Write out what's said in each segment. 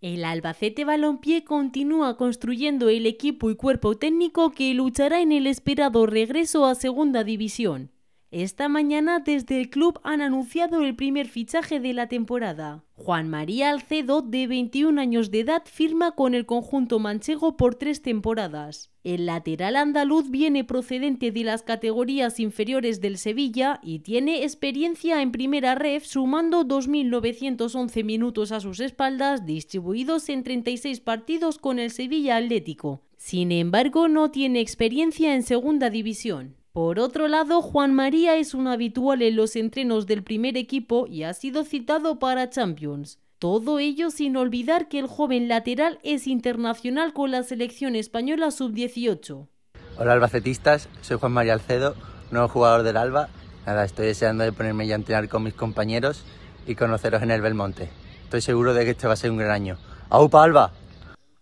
El Albacete Balompié continúa construyendo el equipo y cuerpo técnico que luchará en el esperado regreso a Segunda División. Esta mañana desde el club han anunciado el primer fichaje de la temporada. Juan María Alcedo, de 21 años de edad, firma con el conjunto manchego por tres temporadas. El lateral andaluz viene procedente de las categorías inferiores del Sevilla y tiene experiencia en primera ref sumando 2.911 minutos a sus espaldas distribuidos en 36 partidos con el Sevilla Atlético. Sin embargo, no tiene experiencia en segunda división. Por otro lado, Juan María es un habitual en los entrenos del primer equipo y ha sido citado para Champions. Todo ello sin olvidar que el joven lateral es internacional con la selección española sub-18. Hola albacetistas, soy Juan María Alcedo, nuevo jugador del Alba. Nada, estoy deseando de ponerme ya a entrenar con mis compañeros y conoceros en el Belmonte. Estoy seguro de que este va a ser un gran año. ¡Aupa Alba!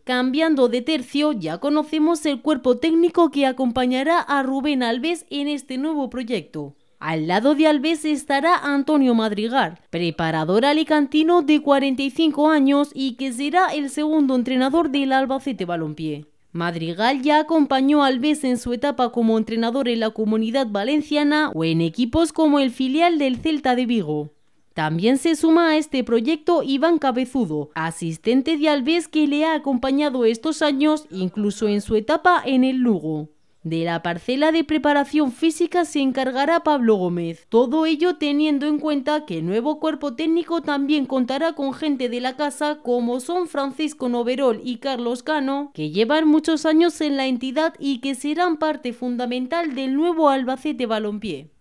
Cambiando de tercio, ya conocemos el cuerpo técnico que acompañará a Rubén Alves en este nuevo proyecto. Al lado de Alves estará Antonio Madrigal, preparador alicantino de 45 años y que será el segundo entrenador del Albacete Balompié. Madrigal ya acompañó a Alves en su etapa como entrenador en la comunidad valenciana o en equipos como el filial del Celta de Vigo. También se suma a este proyecto Iván Cabezudo, asistente de Alves que le ha acompañado estos años, incluso en su etapa en el Lugo. De la parcela de preparación física se encargará Pablo Gómez, todo ello teniendo en cuenta que el nuevo cuerpo técnico también contará con gente de la casa como son Francisco Noverol y Carlos Cano, que llevan muchos años en la entidad y que serán parte fundamental del nuevo Albacete Balompié.